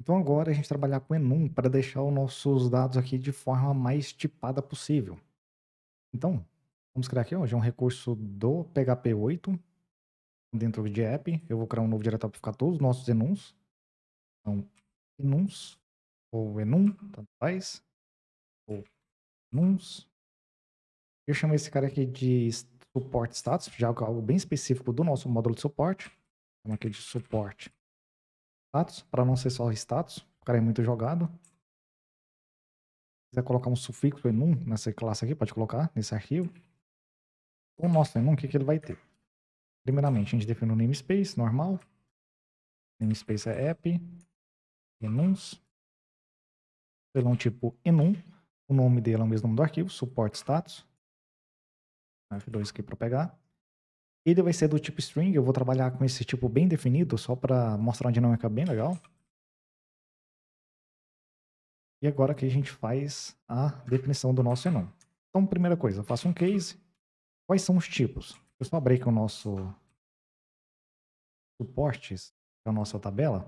Então agora a gente trabalhar com Enum para deixar os nossos dados aqui de forma mais tipada possível. Então, vamos criar aqui hoje um recurso do PHP 8 dentro de app. Eu vou criar um novo diretório para ficar todos os nossos enums. Então, enums ou enum, tanto faz. Ou enums. Eu chamo esse cara aqui de suporte status, já é algo bem específico do nosso módulo de suporte. Chama aqui de suporte status, para não ser só status. O cara é muito jogado. Se quiser colocar um sufixo enum nessa classe aqui, pode colocar nesse arquivo. O então, nosso enum, o que, que ele vai ter? Primeiramente, a gente define o namespace normal. Namespace é app, enums. Ele é um tipo enum. O nome dele é o mesmo nome do arquivo, suporte status. F2 aqui para pegar. Ele vai ser do tipo string, eu vou trabalhar com esse tipo bem definido, só para mostrar é, uma dinâmica é bem legal. E agora que a gente faz a definição do nosso enum. Então, primeira coisa, eu faço um case. Quais são os tipos? Eu só abri aqui o nosso suportes, que é a nossa tabela.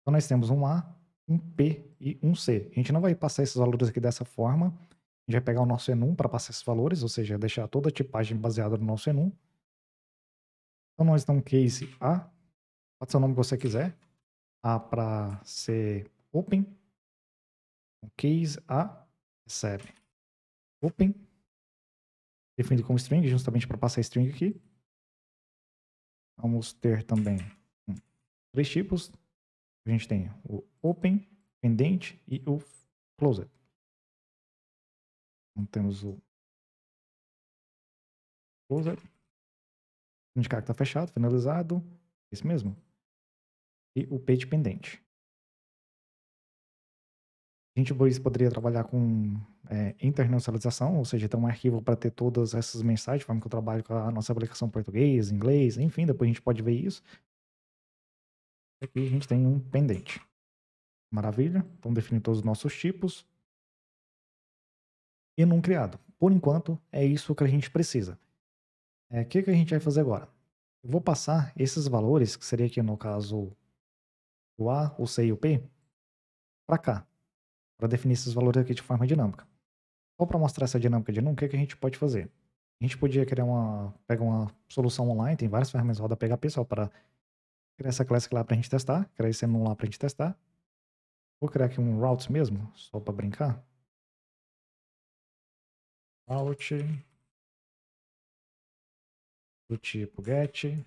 Então, nós temos um A, um P e um C. A gente não vai passar esses valores aqui dessa forma. A gente vai pegar o nosso enum para passar esses valores, ou seja, deixar toda a tipagem baseada no nosso enum. Então nós temos um case A, pode ser o nome que você quiser, A para ser open, um case A recebe open, definido como string, justamente para passar string aqui. Vamos ter também três tipos. A gente tem o open, pendente e o closed. Então temos o closed indicar que está fechado, finalizado. É isso mesmo. E o page pendente. A gente poderia trabalhar com é, internacionalização, ou seja, ter um arquivo para ter todas essas mensagens, forma que eu trabalho com a nossa aplicação em português, inglês, enfim, depois a gente pode ver isso. Aqui a gente tem um pendente. Maravilha. Então definir todos os nossos tipos. E num criado. Por enquanto, é isso que a gente precisa. O é, que, que a gente vai fazer agora? eu vou passar esses valores, que seria aqui no caso o A, o C e o P, para cá, para definir esses valores aqui de forma dinâmica. Só para mostrar essa dinâmica de dinâmica, o que a gente pode fazer? A gente podia criar uma, pegar uma solução online, tem várias ferramentas roda PHP só para criar essa classe lá para a gente testar, criar esse num lá para a gente testar. Vou criar aqui um routes mesmo, só para brincar. Route do tipo get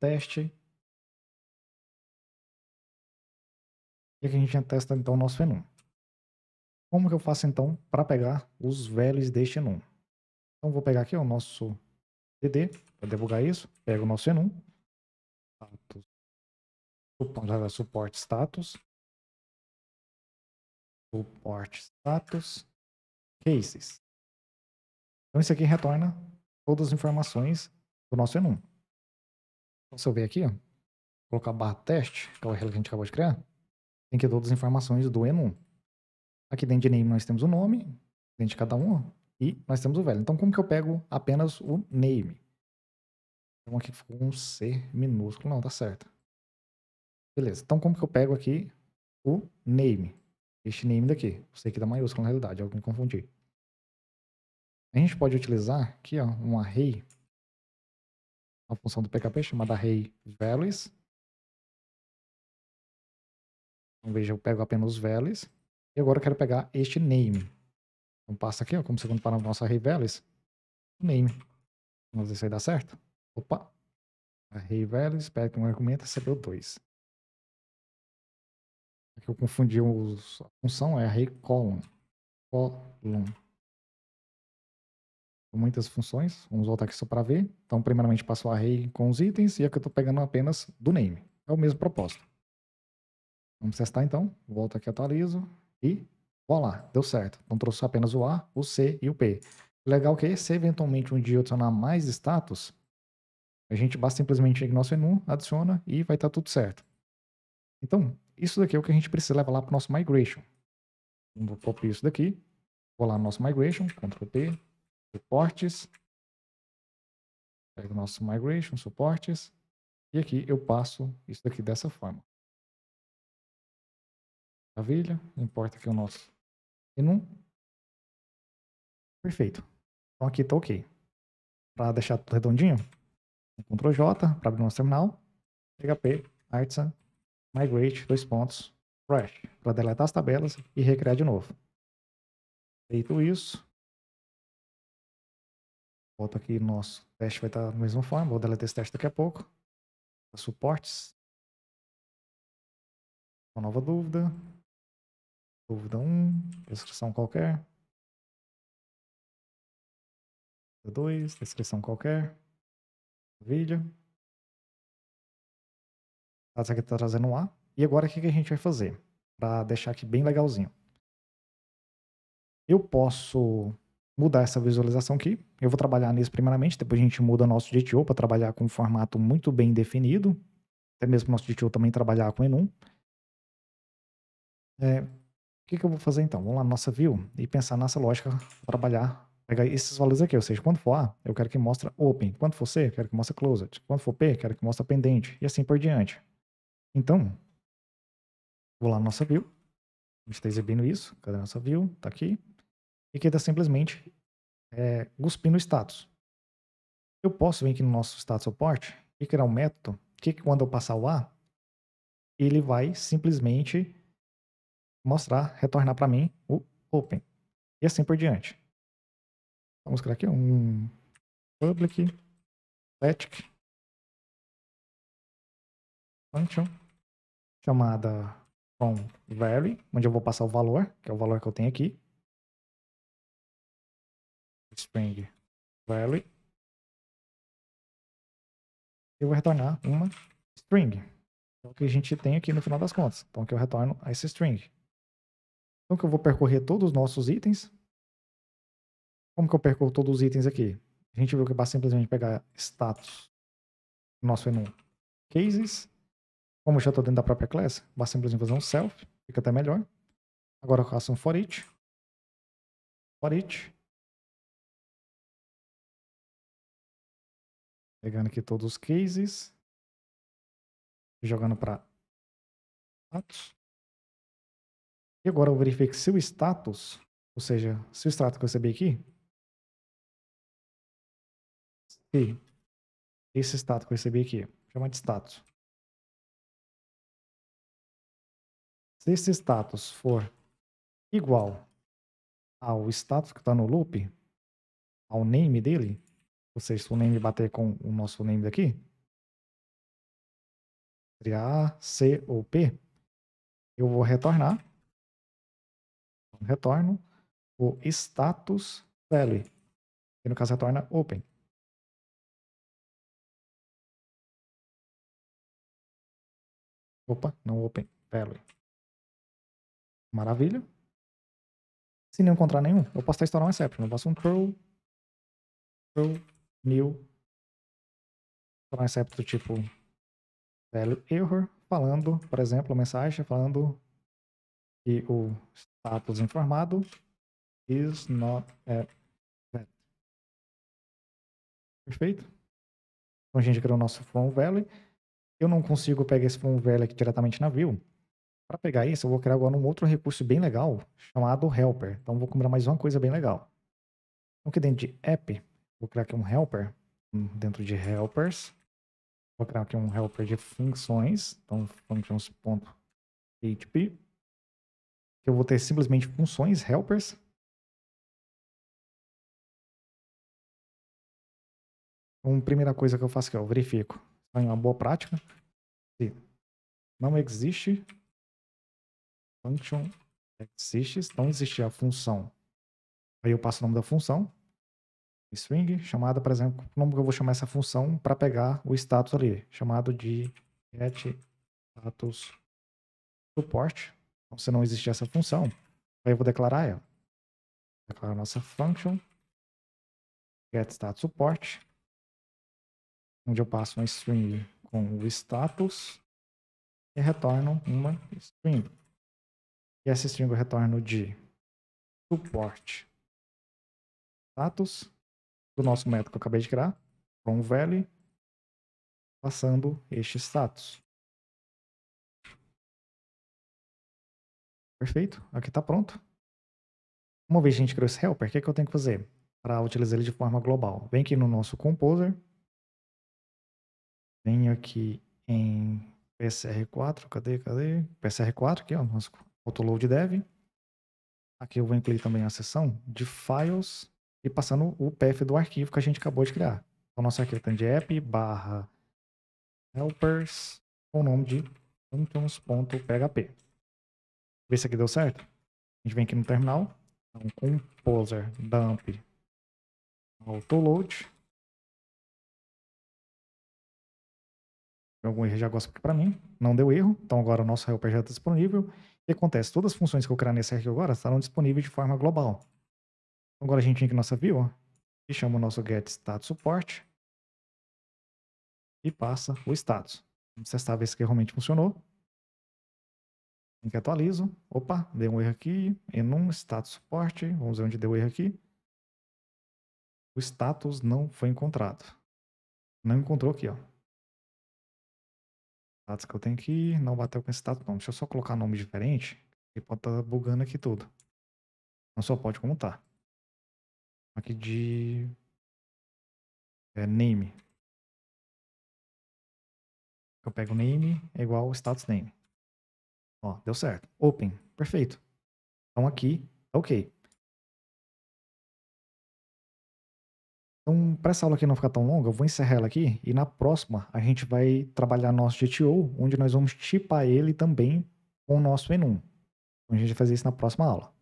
teste. E aqui a gente testa então o nosso enum. Como que eu faço então para pegar os values deste enum? Então vou pegar aqui o nosso dd para divulgar isso, pego o nosso enum, status, suporte status, suporte status, cases. Então, isso aqui retorna todas as informações do nosso enum. Então, se eu ver aqui, ó, colocar barra teste, que é o URL que a gente acabou de criar, tem que todas as informações do enum. Aqui dentro de name nós temos o nome, dentro de cada um, e nós temos o velho. Então, como que eu pego apenas o name? Então, aqui ficou um C minúsculo. Não, tá certo. Beleza. Então, como que eu pego aqui o name? Este name daqui. O C aqui da tá maiúsculo, na realidade. É me confundi. A gente pode utilizar aqui ó, um array, uma função do PKP chamada array values. Então, veja, eu pego apenas os values. E agora eu quero pegar este name. Então passa aqui, ó, como segundo parâmetro nosso array values, name. Vamos ver se aí dá certo. Opa! Array values, pega um argumento, recebeu dois. Aqui eu confundi os, a função, é array column. Column muitas funções. Vamos voltar aqui só para ver. Então, primeiramente, passo o array com os itens e aqui eu estou pegando apenas do name. É o mesmo propósito. Vamos testar então. Volto aqui, atualizo e voilà, deu certo. Então, trouxe apenas o A, o C e o P. Legal que se eventualmente um dia eu adicionar mais status, a gente basta simplesmente ir no nosso enum, adiciona e vai estar tá tudo certo. Então, isso daqui é o que a gente precisa levar lá para o nosso migration. Vou copiar isso daqui, vou lá no nosso migration, Ctrl P, Suportes. Pego o nosso migration, suportes. E aqui eu passo isso aqui dessa forma. Maravilha. Importa aqui o nosso enum. Perfeito. Então aqui está ok. Para deixar tudo redondinho, Ctrl J para abrir nosso terminal. PHP artisan migrate dois pontos fresh para deletar as tabelas e recriar de novo. Feito isso, volto aqui, nosso teste vai estar tá da mesma forma. Vou deletar esse teste daqui a pouco. Suportes. Uma nova dúvida. Dúvida 1. Descrição qualquer. Dúvida 2. Descrição qualquer. Maravilha. Essa aqui está trazendo um A. E agora o que, que a gente vai fazer? Para deixar aqui bem legalzinho. Eu posso mudar essa visualização aqui. Eu vou trabalhar nisso primeiramente, depois a gente muda nosso GTO para trabalhar com um formato muito bem definido. Até mesmo nosso GTO também trabalhar com enum. É, o que, que eu vou fazer então? Vamos lá na nossa view e pensar nessa lógica, trabalhar, pegar esses valores aqui. Ou seja, quando for A, eu quero que mostre open. Quando for C, eu quero que mostre closed. Quando for P, eu quero que mostre pendente. E assim por diante. Então, vou lá na nossa view. A gente está exibindo isso. Cadê a nossa view? Está aqui e que está simplesmente é, cuspindo status. Eu posso vir aqui no nosso status support e criar um método que quando eu passar o A, ele vai simplesmente mostrar, retornar para mim o open. E assim por diante. Vamos criar aqui um public static function chamada from onde eu vou passar o valor, que é o valor que eu tenho aqui. Spring Valley. Eu vou retornar uma string. É o que a gente tem aqui no final das contas. Então aqui eu retorno essa string. Então que eu vou percorrer todos os nossos itens. Como que eu percorro todos os itens aqui? A gente viu que é basta simplesmente pegar status do nosso enum cases. Como eu já estou dentro da própria classe, basta simplesmente fazer um self, fica até melhor. Agora eu faço um for each. For each. Pegando aqui todos os cases. Jogando para status. E agora eu verifico se o status, ou seja, se o status que eu recebi aqui, se esse status que eu recebi aqui, chama de status. Se esse status for igual ao status que está no loop, ao name dele, ou seja, se o name bater com o nosso name daqui, seria A, C ou P, eu vou retornar. Retorno o status value, que no caso retorna open. Opa, não open, value. Maravilha. Se não encontrar nenhum, eu posso estourar um exception. Eu posso um curl, curl new então, transcept do tipo value error, falando, por exemplo, mensagem falando que o status informado is not valid. Perfeito? Então a gente criou o nosso from value. Eu não consigo pegar esse from value aqui diretamente na view. Para pegar isso, eu vou criar agora um outro recurso bem legal chamado helper. Então vou comprar mais uma coisa bem legal. Então aqui dentro de app, Vou criar aqui um helper. Hum, dentro de helpers. Vou criar aqui um helper de funções. Então, functions.php. Eu vou ter simplesmente funções helpers. Então, primeira coisa que eu faço aqui, eu verifico. É uma boa prática. Se não existe function exists, não existe a função. Aí eu passo o nome da função string, chamada, por exemplo, como eu vou chamar essa função para pegar o status ali, chamado de get status suporte Então, se não existir essa função, aí eu vou declarar ela. Declarar nossa function get status suporte onde eu passo uma string com o status e retorno uma string. E essa string eu retorno de suporte status do nosso método que eu acabei de criar, from value, passando este status. Perfeito, aqui está pronto. Uma vez que a gente criou esse helper, o que, é que eu tenho que fazer para utilizar ele de forma global? Vem aqui no nosso composer, venho aqui em PSR4, cadê, cadê? PSR4 aqui, ó, nosso autoload dev. Aqui eu vou incluir também a seção de files e passando o path do arquivo que a gente acabou de criar. Então, nosso arquivo tem de app barra helpers com o nome de functions.php. Vê se aqui deu certo. A gente vem aqui no terminal. Então, composer dump autoload. Algum erro já gosta para mim. Não deu erro. Então, agora o nosso helper já está disponível. O que acontece? Todas as funções que eu criar nesse arquivo agora estarão disponíveis de forma global. Agora a gente vem aqui na nossa view, ó, e chama o nosso get status support e passa o status. Vamos testar ver se realmente funcionou. que atualizo. Opa, deu um erro aqui. Enum, status suporte. Vamos ver onde deu erro aqui. O status não foi encontrado. Não encontrou aqui, ó. Status que eu tenho aqui. Não bateu com esse status não. Deixa eu só colocar nome diferente. E pode estar tá bugando aqui tudo. Não só pode como tá aqui de é, name. Eu pego name é igual status name. Ó, deu certo. Open, perfeito. Então aqui, tá ok. Então, para essa aula aqui não ficar tão longa, eu vou encerrar ela aqui e na próxima a gente vai trabalhar nosso GTO, onde nós vamos tipar ele também com o nosso enum. Então a gente vai fazer isso na próxima aula.